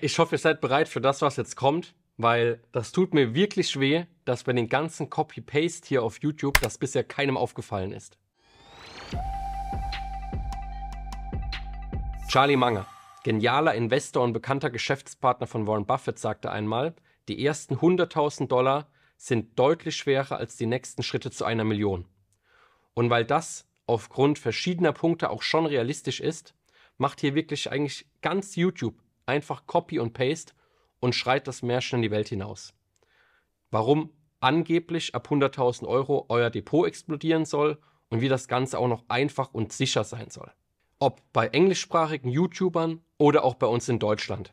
ich hoffe, ihr seid bereit für das, was jetzt kommt, weil das tut mir wirklich weh, dass bei den ganzen Copy-Paste hier auf YouTube das bisher keinem aufgefallen ist. Charlie Manger, genialer Investor und bekannter Geschäftspartner von Warren Buffett, sagte einmal, die ersten 100.000 Dollar sind deutlich schwerer als die nächsten Schritte zu einer Million. Und weil das aufgrund verschiedener Punkte auch schon realistisch ist, macht hier wirklich eigentlich ganz YouTube einfach Copy und Paste und schreit das Märchen in die Welt hinaus. Warum angeblich ab 100.000 Euro euer Depot explodieren soll und wie das Ganze auch noch einfach und sicher sein soll. Ob bei englischsprachigen YouTubern oder auch bei uns in Deutschland.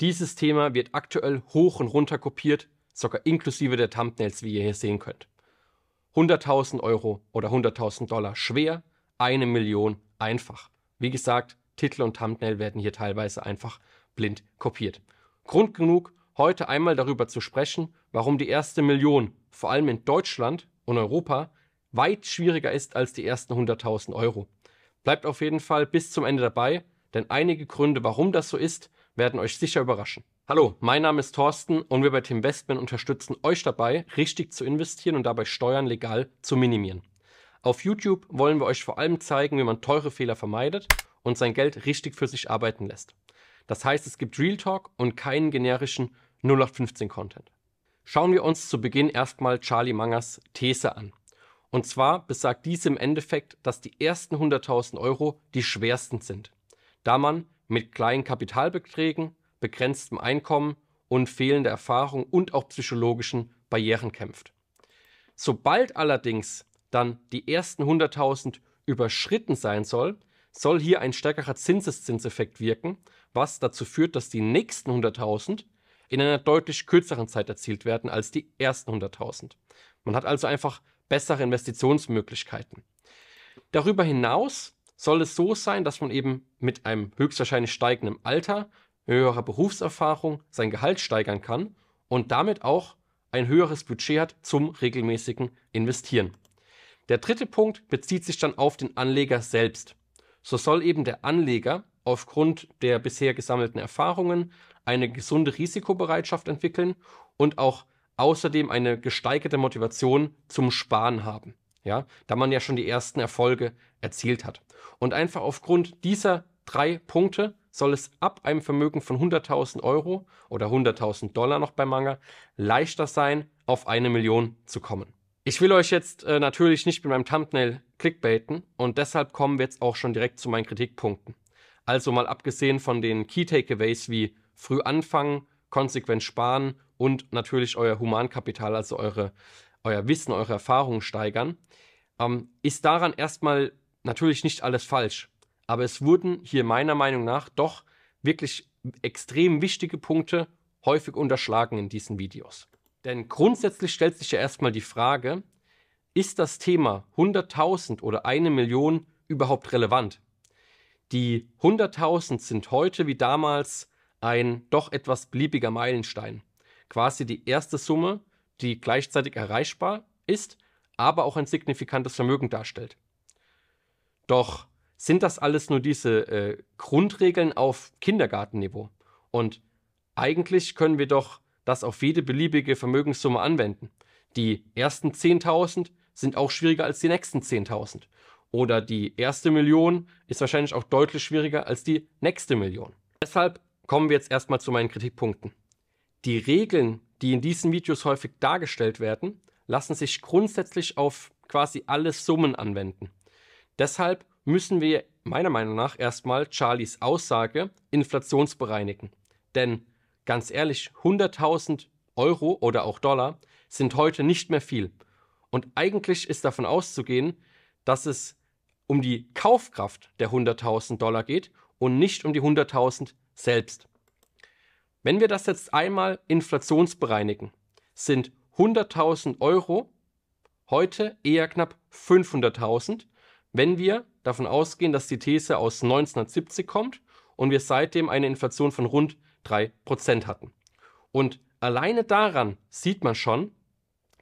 Dieses Thema wird aktuell hoch und runter kopiert, sogar inklusive der Thumbnails, wie ihr hier sehen könnt. 100.000 Euro oder 100.000 Dollar schwer, eine Million einfach. Wie gesagt, Titel und Thumbnail werden hier teilweise einfach blind kopiert. Grund genug, heute einmal darüber zu sprechen, warum die erste Million, vor allem in Deutschland und Europa, weit schwieriger ist als die ersten 100.000 Euro. Bleibt auf jeden Fall bis zum Ende dabei, denn einige Gründe, warum das so ist, werden euch sicher überraschen. Hallo, mein Name ist Thorsten und wir bei Tim Westman unterstützen euch dabei, richtig zu investieren und dabei Steuern legal zu minimieren. Auf YouTube wollen wir euch vor allem zeigen, wie man teure Fehler vermeidet und sein Geld richtig für sich arbeiten lässt. Das heißt, es gibt Real Talk und keinen generischen 0815 Content. Schauen wir uns zu Beginn erstmal Charlie Mangers These an. Und zwar besagt diese im Endeffekt, dass die ersten 100.000 Euro die schwersten sind, da man mit kleinen Kapitalbeträgen, begrenztem Einkommen und fehlender Erfahrung und auch psychologischen Barrieren kämpft. Sobald allerdings dann die ersten 100.000 überschritten sein soll, soll hier ein stärkerer Zinseszinseffekt wirken was dazu führt, dass die nächsten 100.000 in einer deutlich kürzeren Zeit erzielt werden als die ersten 100.000. Man hat also einfach bessere Investitionsmöglichkeiten. Darüber hinaus soll es so sein, dass man eben mit einem höchstwahrscheinlich steigenden Alter, höherer Berufserfahrung sein Gehalt steigern kann und damit auch ein höheres Budget hat zum regelmäßigen Investieren. Der dritte Punkt bezieht sich dann auf den Anleger selbst. So soll eben der Anleger aufgrund der bisher gesammelten Erfahrungen eine gesunde Risikobereitschaft entwickeln und auch außerdem eine gesteigerte Motivation zum Sparen haben. Ja, da man ja schon die ersten Erfolge erzielt hat. Und einfach aufgrund dieser drei Punkte soll es ab einem Vermögen von 100.000 Euro oder 100.000 Dollar noch bei Manga leichter sein, auf eine Million zu kommen. Ich will euch jetzt äh, natürlich nicht mit meinem Thumbnail clickbaiten und deshalb kommen wir jetzt auch schon direkt zu meinen Kritikpunkten. Also mal abgesehen von den Key Takeaways wie früh anfangen, konsequent sparen und natürlich euer Humankapital, also eure, euer Wissen, eure Erfahrungen steigern, ähm, ist daran erstmal natürlich nicht alles falsch. Aber es wurden hier meiner Meinung nach doch wirklich extrem wichtige Punkte häufig unterschlagen in diesen Videos. Denn grundsätzlich stellt sich ja erstmal die Frage, ist das Thema 100.000 oder eine Million überhaupt relevant? Die 100.000 sind heute wie damals ein doch etwas beliebiger Meilenstein. Quasi die erste Summe, die gleichzeitig erreichbar ist, aber auch ein signifikantes Vermögen darstellt. Doch sind das alles nur diese äh, Grundregeln auf Kindergartenniveau? Und eigentlich können wir doch das auf jede beliebige Vermögenssumme anwenden. Die ersten 10.000 sind auch schwieriger als die nächsten 10.000 oder die erste Million ist wahrscheinlich auch deutlich schwieriger als die nächste Million. Deshalb kommen wir jetzt erstmal zu meinen Kritikpunkten. Die Regeln, die in diesen Videos häufig dargestellt werden, lassen sich grundsätzlich auf quasi alle Summen anwenden. Deshalb müssen wir meiner Meinung nach erstmal Charlies Aussage inflationsbereinigen. Denn ganz ehrlich, 100.000 Euro oder auch Dollar sind heute nicht mehr viel. Und eigentlich ist davon auszugehen, dass es um die Kaufkraft der 100.000 Dollar geht und nicht um die 100.000 selbst. Wenn wir das jetzt einmal inflationsbereinigen, sind 100.000 Euro heute eher knapp 500.000, wenn wir davon ausgehen, dass die These aus 1970 kommt und wir seitdem eine Inflation von rund 3% hatten. Und alleine daran sieht man schon,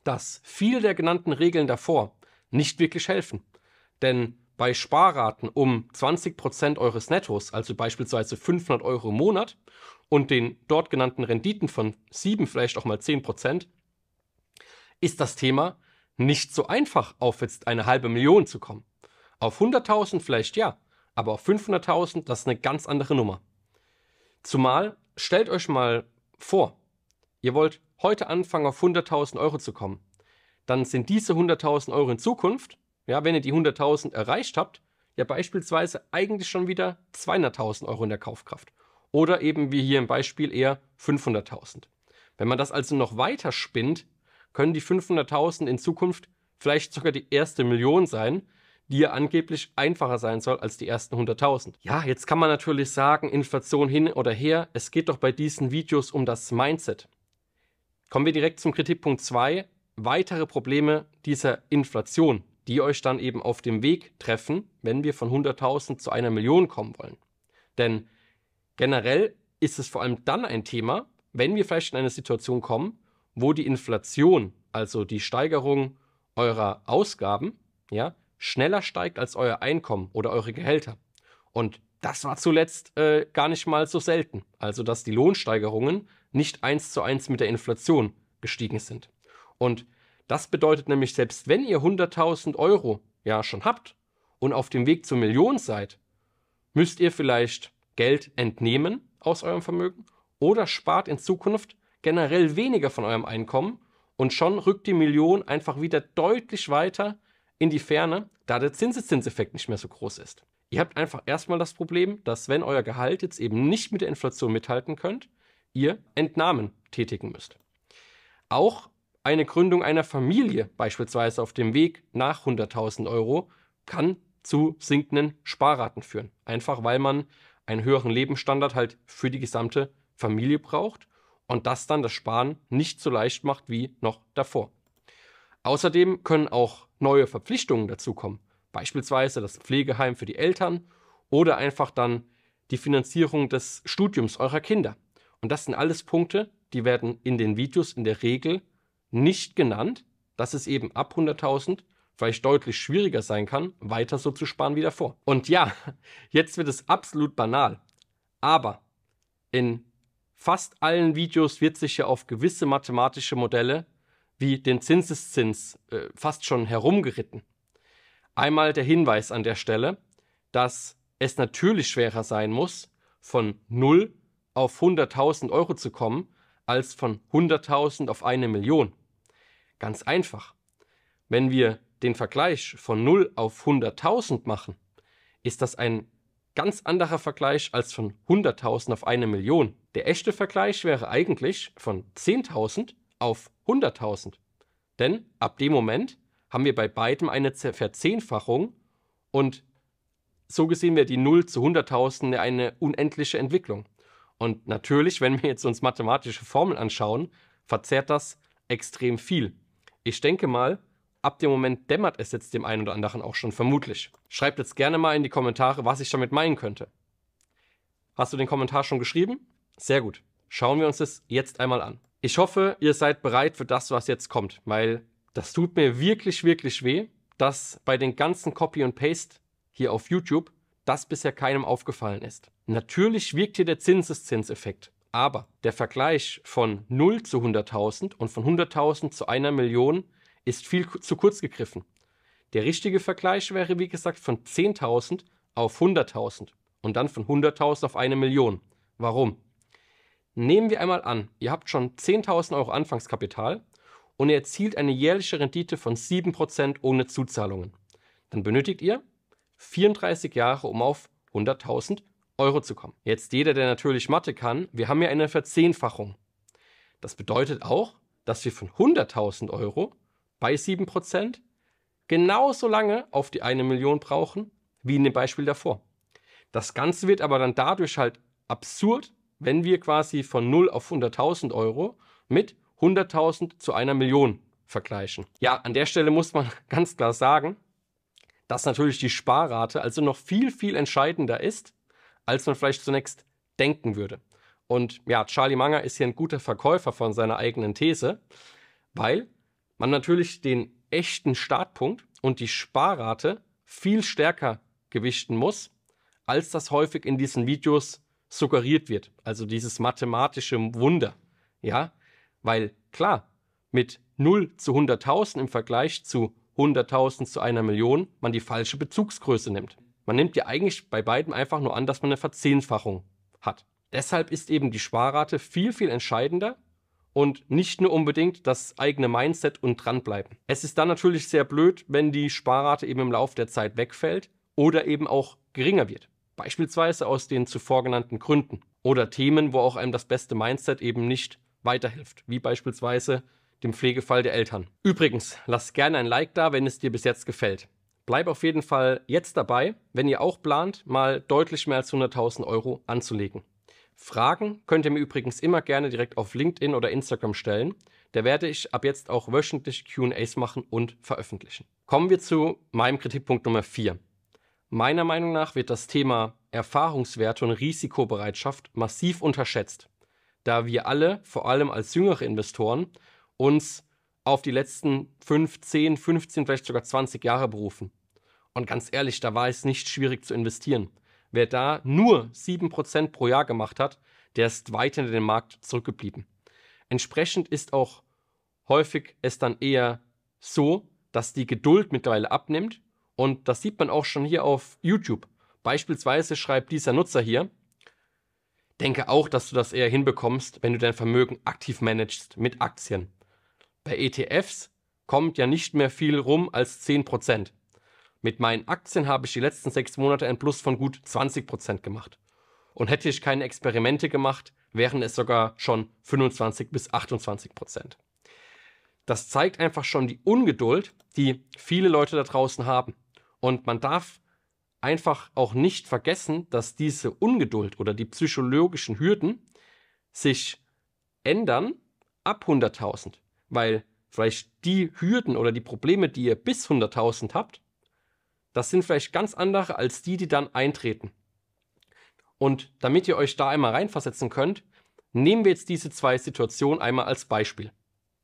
dass viele der genannten Regeln davor nicht wirklich helfen. Denn bei Sparraten um 20% eures Nettos, also beispielsweise 500 Euro im Monat und den dort genannten Renditen von 7, vielleicht auch mal 10%, ist das Thema nicht so einfach, auf jetzt eine halbe Million zu kommen. Auf 100.000 vielleicht ja, aber auf 500.000, das ist eine ganz andere Nummer. Zumal, stellt euch mal vor, ihr wollt heute anfangen, auf 100.000 Euro zu kommen. Dann sind diese 100.000 Euro in Zukunft ja, wenn ihr die 100.000 erreicht habt, ja beispielsweise eigentlich schon wieder 200.000 Euro in der Kaufkraft. Oder eben wie hier im Beispiel eher 500.000. Wenn man das also noch weiter spinnt, können die 500.000 in Zukunft vielleicht sogar die erste Million sein, die ja angeblich einfacher sein soll als die ersten 100.000. Ja, jetzt kann man natürlich sagen, Inflation hin oder her, es geht doch bei diesen Videos um das Mindset. Kommen wir direkt zum Kritikpunkt 2, weitere Probleme dieser Inflation die euch dann eben auf dem Weg treffen, wenn wir von 100.000 zu einer Million kommen wollen. Denn generell ist es vor allem dann ein Thema, wenn wir vielleicht in eine Situation kommen, wo die Inflation, also die Steigerung eurer Ausgaben, ja, schneller steigt als euer Einkommen oder eure Gehälter. Und das war zuletzt äh, gar nicht mal so selten. Also, dass die Lohnsteigerungen nicht eins zu eins mit der Inflation gestiegen sind. Und das bedeutet nämlich, selbst wenn ihr 100.000 Euro ja schon habt und auf dem Weg zur Million seid, müsst ihr vielleicht Geld entnehmen aus eurem Vermögen oder spart in Zukunft generell weniger von eurem Einkommen und schon rückt die Million einfach wieder deutlich weiter in die Ferne, da der Zinseszinseffekt nicht mehr so groß ist. Ihr habt einfach erstmal das Problem, dass wenn euer Gehalt jetzt eben nicht mit der Inflation mithalten könnt, ihr Entnahmen tätigen müsst. Auch eine Gründung einer Familie beispielsweise auf dem Weg nach 100.000 Euro kann zu sinkenden Sparraten führen. Einfach weil man einen höheren Lebensstandard halt für die gesamte Familie braucht und das dann das Sparen nicht so leicht macht wie noch davor. Außerdem können auch neue Verpflichtungen dazukommen, beispielsweise das Pflegeheim für die Eltern oder einfach dann die Finanzierung des Studiums eurer Kinder. Und das sind alles Punkte, die werden in den Videos in der Regel nicht genannt, dass es eben ab 100.000 vielleicht deutlich schwieriger sein kann, weiter so zu sparen wie davor. Und ja, jetzt wird es absolut banal, aber in fast allen Videos wird sich ja auf gewisse mathematische Modelle wie den Zinseszins äh, fast schon herumgeritten. Einmal der Hinweis an der Stelle, dass es natürlich schwerer sein muss, von 0 auf 100.000 Euro zu kommen, als von 100.000 auf eine Million. Ganz einfach. Wenn wir den Vergleich von 0 auf 100.000 machen, ist das ein ganz anderer Vergleich als von 100.000 auf eine Million. Der echte Vergleich wäre eigentlich von 10.000 auf 100.000. Denn ab dem Moment haben wir bei beidem eine Verzehnfachung und so gesehen wäre die 0 zu 100.000 eine unendliche Entwicklung. Und natürlich, wenn wir jetzt uns mathematische Formeln anschauen, verzerrt das extrem viel. Ich denke mal, ab dem Moment dämmert es jetzt dem einen oder anderen auch schon, vermutlich. Schreibt jetzt gerne mal in die Kommentare, was ich damit meinen könnte. Hast du den Kommentar schon geschrieben? Sehr gut. Schauen wir uns das jetzt einmal an. Ich hoffe, ihr seid bereit für das, was jetzt kommt, weil das tut mir wirklich, wirklich weh, dass bei den ganzen Copy und Paste hier auf YouTube das bisher keinem aufgefallen ist. Natürlich wirkt hier der Zinseszinseffekt. Aber der Vergleich von 0 zu 100.000 und von 100.000 zu einer Million ist viel zu kurz gegriffen. Der richtige Vergleich wäre, wie gesagt, von 10.000 auf 100.000 und dann von 100.000 auf eine Million. Warum? Nehmen wir einmal an, ihr habt schon 10.000 Euro Anfangskapital und ihr erzielt eine jährliche Rendite von 7% ohne Zuzahlungen. Dann benötigt ihr 34 Jahre, um auf 100.000 Euro zu kommen. Jetzt jeder, der natürlich Mathe kann, wir haben ja eine Verzehnfachung. Das bedeutet auch, dass wir von 100.000 Euro bei 7% genauso lange auf die eine Million brauchen, wie in dem Beispiel davor. Das Ganze wird aber dann dadurch halt absurd, wenn wir quasi von 0 auf 100.000 Euro mit 100.000 zu einer Million vergleichen. Ja, an der Stelle muss man ganz klar sagen, dass natürlich die Sparrate also noch viel, viel entscheidender ist als man vielleicht zunächst denken würde. Und ja, Charlie Manger ist hier ein guter Verkäufer von seiner eigenen These, weil man natürlich den echten Startpunkt und die Sparrate viel stärker gewichten muss, als das häufig in diesen Videos suggeriert wird. Also dieses mathematische Wunder. Ja, weil klar, mit 0 zu 100.000 im Vergleich zu 100.000 zu einer Million man die falsche Bezugsgröße nimmt. Man nimmt ja eigentlich bei beiden einfach nur an, dass man eine Verzehnfachung hat. Deshalb ist eben die Sparrate viel, viel entscheidender und nicht nur unbedingt das eigene Mindset und dranbleiben. Es ist dann natürlich sehr blöd, wenn die Sparrate eben im Laufe der Zeit wegfällt oder eben auch geringer wird. Beispielsweise aus den zuvor genannten Gründen oder Themen, wo auch einem das beste Mindset eben nicht weiterhilft, wie beispielsweise dem Pflegefall der Eltern. Übrigens, lass gerne ein Like da, wenn es dir bis jetzt gefällt. Bleib auf jeden Fall jetzt dabei, wenn ihr auch plant, mal deutlich mehr als 100.000 Euro anzulegen. Fragen könnt ihr mir übrigens immer gerne direkt auf LinkedIn oder Instagram stellen. Da werde ich ab jetzt auch wöchentlich QAs machen und veröffentlichen. Kommen wir zu meinem Kritikpunkt Nummer 4. Meiner Meinung nach wird das Thema Erfahrungswerte und Risikobereitschaft massiv unterschätzt, da wir alle, vor allem als jüngere Investoren, uns auf die letzten 5, 10, 15, vielleicht sogar 20 Jahre berufen. Und ganz ehrlich, da war es nicht schwierig zu investieren. Wer da nur 7% pro Jahr gemacht hat, der ist weit hinter dem Markt zurückgeblieben. Entsprechend ist auch häufig es dann eher so, dass die Geduld mittlerweile abnimmt. Und das sieht man auch schon hier auf YouTube. Beispielsweise schreibt dieser Nutzer hier, denke auch, dass du das eher hinbekommst, wenn du dein Vermögen aktiv managst mit Aktien. Bei ETFs kommt ja nicht mehr viel rum als 10%. Mit meinen Aktien habe ich die letzten sechs Monate ein Plus von gut 20% gemacht. Und hätte ich keine Experimente gemacht, wären es sogar schon 25 bis 28%. Das zeigt einfach schon die Ungeduld, die viele Leute da draußen haben. Und man darf einfach auch nicht vergessen, dass diese Ungeduld oder die psychologischen Hürden sich ändern ab 100.000. Weil vielleicht die Hürden oder die Probleme, die ihr bis 100.000 habt, das sind vielleicht ganz andere als die, die dann eintreten. Und damit ihr euch da einmal reinversetzen könnt, nehmen wir jetzt diese zwei Situationen einmal als Beispiel.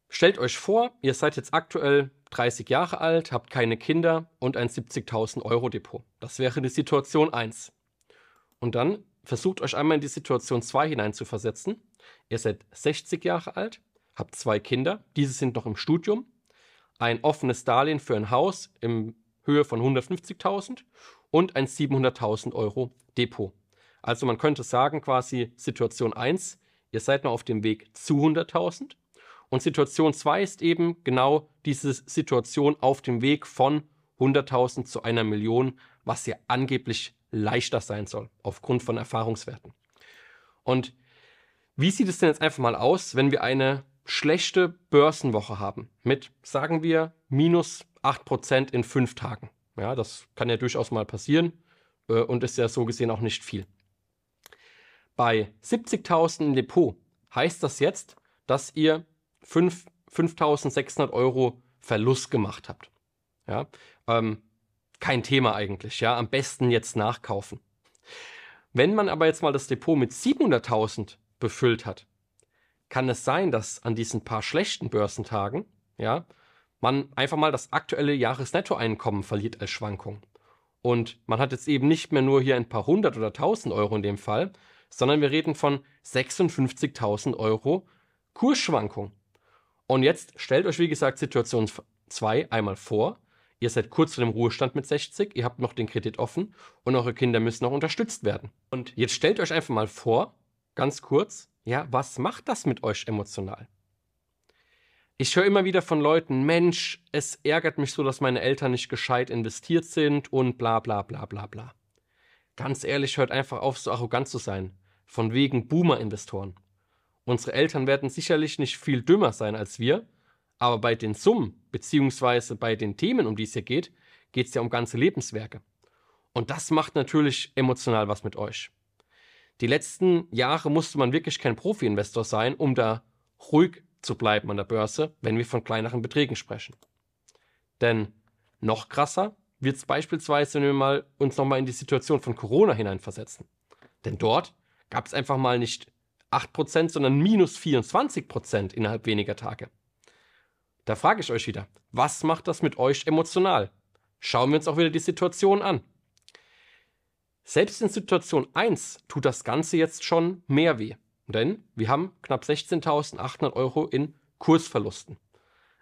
Stellt euch vor, ihr seid jetzt aktuell 30 Jahre alt, habt keine Kinder und ein 70.000 Euro Depot. Das wäre die Situation 1. Und dann versucht euch einmal in die Situation 2 hineinzuversetzen. Ihr seid 60 Jahre alt, habe zwei Kinder, diese sind noch im Studium, ein offenes Darlehen für ein Haus in Höhe von 150.000 und ein 700.000 Euro Depot. Also man könnte sagen quasi Situation 1, ihr seid noch auf dem Weg zu 100.000 und Situation 2 ist eben genau diese Situation auf dem Weg von 100.000 zu einer Million, was ja angeblich leichter sein soll, aufgrund von Erfahrungswerten. Und wie sieht es denn jetzt einfach mal aus, wenn wir eine schlechte Börsenwoche haben mit, sagen wir, minus 8% in fünf Tagen. Ja, das kann ja durchaus mal passieren äh, und ist ja so gesehen auch nicht viel. Bei 70.000 im Depot heißt das jetzt, dass ihr 5.600 Euro Verlust gemacht habt. Ja, ähm, kein Thema eigentlich. Ja, am besten jetzt nachkaufen. Wenn man aber jetzt mal das Depot mit 700.000 befüllt hat, kann es sein, dass an diesen paar schlechten Börsentagen, ja, man einfach mal das aktuelle Jahresnettoeinkommen verliert als Schwankung. Und man hat jetzt eben nicht mehr nur hier ein paar hundert oder tausend Euro in dem Fall, sondern wir reden von 56.000 Euro Kursschwankung. Und jetzt stellt euch, wie gesagt, Situation 2 einmal vor. Ihr seid kurz vor dem Ruhestand mit 60, ihr habt noch den Kredit offen und eure Kinder müssen noch unterstützt werden. Und jetzt stellt euch einfach mal vor, ganz kurz, ja, was macht das mit euch emotional? Ich höre immer wieder von Leuten, Mensch, es ärgert mich so, dass meine Eltern nicht gescheit investiert sind und bla bla bla bla bla. Ganz ehrlich, hört einfach auf, so arrogant zu sein. Von wegen Boomer-Investoren. Unsere Eltern werden sicherlich nicht viel dümmer sein als wir, aber bei den Summen, beziehungsweise bei den Themen, um die es hier geht, geht es ja um ganze Lebenswerke. Und das macht natürlich emotional was mit euch. Die letzten Jahre musste man wirklich kein Profi-Investor sein, um da ruhig zu bleiben an der Börse, wenn wir von kleineren Beträgen sprechen. Denn noch krasser wird es beispielsweise, wenn wir mal uns nochmal in die Situation von Corona hineinversetzen. Denn dort gab es einfach mal nicht 8%, sondern minus 24% innerhalb weniger Tage. Da frage ich euch wieder, was macht das mit euch emotional? Schauen wir uns auch wieder die Situation an. Selbst in Situation 1 tut das Ganze jetzt schon mehr weh, denn wir haben knapp 16.800 Euro in Kursverlusten.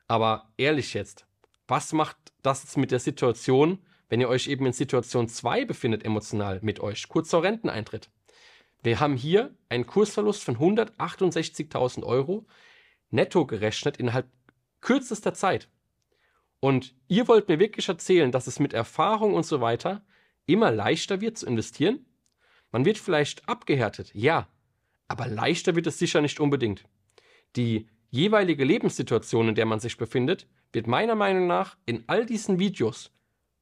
Aber ehrlich jetzt, was macht das jetzt mit der Situation, wenn ihr euch eben in Situation 2 befindet emotional mit euch, kurz vor Renteneintritt? Wir haben hier einen Kursverlust von 168.000 Euro netto gerechnet innerhalb kürzester Zeit. Und ihr wollt mir wirklich erzählen, dass es mit Erfahrung und so weiter immer leichter wird zu investieren? Man wird vielleicht abgehärtet, ja, aber leichter wird es sicher nicht unbedingt. Die jeweilige Lebenssituation, in der man sich befindet, wird meiner Meinung nach in all diesen Videos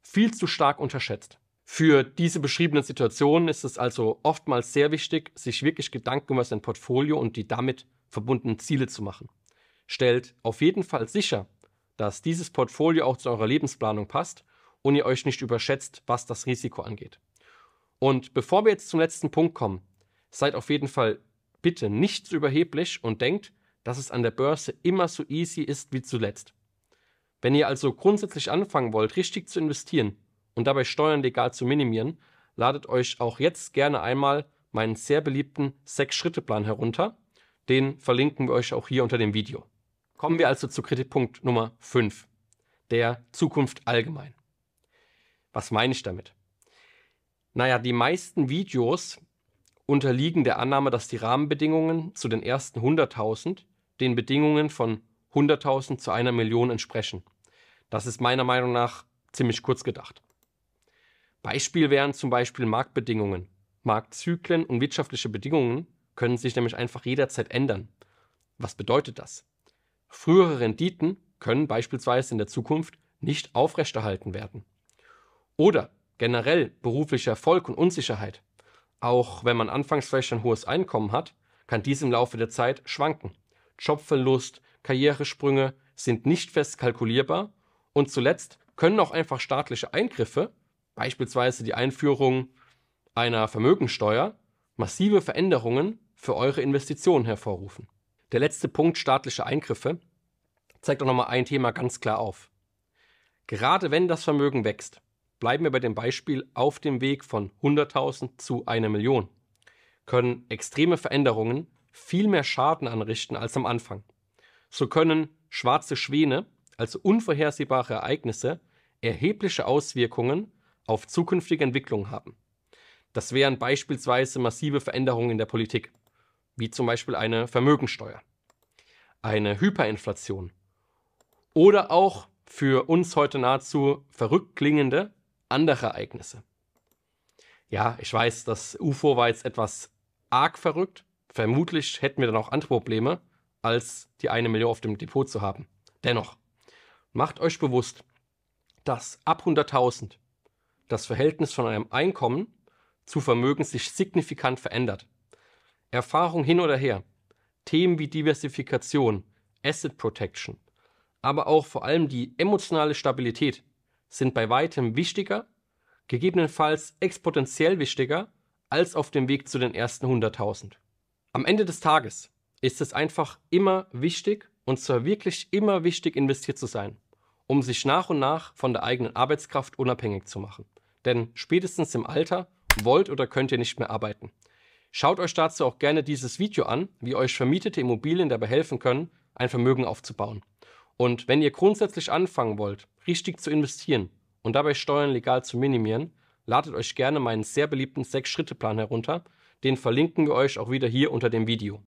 viel zu stark unterschätzt. Für diese beschriebenen Situationen ist es also oftmals sehr wichtig, sich wirklich Gedanken über sein Portfolio und die damit verbundenen Ziele zu machen. Stellt auf jeden Fall sicher, dass dieses Portfolio auch zu eurer Lebensplanung passt und ihr euch nicht überschätzt, was das Risiko angeht. Und bevor wir jetzt zum letzten Punkt kommen, seid auf jeden Fall bitte nicht zu überheblich und denkt, dass es an der Börse immer so easy ist wie zuletzt. Wenn ihr also grundsätzlich anfangen wollt, richtig zu investieren und dabei Steuern legal zu minimieren, ladet euch auch jetzt gerne einmal meinen sehr beliebten 6-Schritte-Plan herunter. Den verlinken wir euch auch hier unter dem Video. Kommen wir also zu Kritikpunkt Nummer 5, der Zukunft allgemein. Was meine ich damit? Naja, die meisten Videos unterliegen der Annahme, dass die Rahmenbedingungen zu den ersten 100.000 den Bedingungen von 100.000 zu einer Million entsprechen. Das ist meiner Meinung nach ziemlich kurz gedacht. Beispiel wären zum Beispiel Marktbedingungen. Marktzyklen und wirtschaftliche Bedingungen können sich nämlich einfach jederzeit ändern. Was bedeutet das? Frühere Renditen können beispielsweise in der Zukunft nicht aufrechterhalten werden. Oder generell beruflicher Erfolg und Unsicherheit. Auch wenn man anfangs vielleicht ein hohes Einkommen hat, kann dies im Laufe der Zeit schwanken. Jobverlust, Karrieresprünge sind nicht fest kalkulierbar und zuletzt können auch einfach staatliche Eingriffe, beispielsweise die Einführung einer Vermögensteuer, massive Veränderungen für eure Investitionen hervorrufen. Der letzte Punkt staatliche Eingriffe zeigt auch nochmal ein Thema ganz klar auf. Gerade wenn das Vermögen wächst, Bleiben wir bei dem Beispiel auf dem Weg von 100.000 zu einer Million. Können extreme Veränderungen viel mehr Schaden anrichten als am Anfang. So können schwarze Schwäne, also unvorhersehbare Ereignisse, erhebliche Auswirkungen auf zukünftige Entwicklungen haben. Das wären beispielsweise massive Veränderungen in der Politik, wie zum Beispiel eine Vermögensteuer, eine Hyperinflation oder auch für uns heute nahezu verrückt klingende andere Ereignisse. Ja, ich weiß, das UFO war jetzt etwas arg verrückt. Vermutlich hätten wir dann auch andere Probleme, als die eine Million auf dem Depot zu haben. Dennoch, macht euch bewusst, dass ab 100.000 das Verhältnis von einem Einkommen zu Vermögen sich signifikant verändert. Erfahrung hin oder her, Themen wie Diversifikation, Asset Protection, aber auch vor allem die emotionale Stabilität sind bei weitem wichtiger, gegebenenfalls exponentiell wichtiger, als auf dem Weg zu den ersten 100.000. Am Ende des Tages ist es einfach immer wichtig, und zwar wirklich immer wichtig, investiert zu sein, um sich nach und nach von der eigenen Arbeitskraft unabhängig zu machen. Denn spätestens im Alter wollt oder könnt ihr nicht mehr arbeiten. Schaut euch dazu auch gerne dieses Video an, wie euch vermietete Immobilien dabei helfen können, ein Vermögen aufzubauen. Und wenn ihr grundsätzlich anfangen wollt, richtig zu investieren und dabei Steuern legal zu minimieren, ladet euch gerne meinen sehr beliebten 6-Schritte-Plan herunter. Den verlinken wir euch auch wieder hier unter dem Video.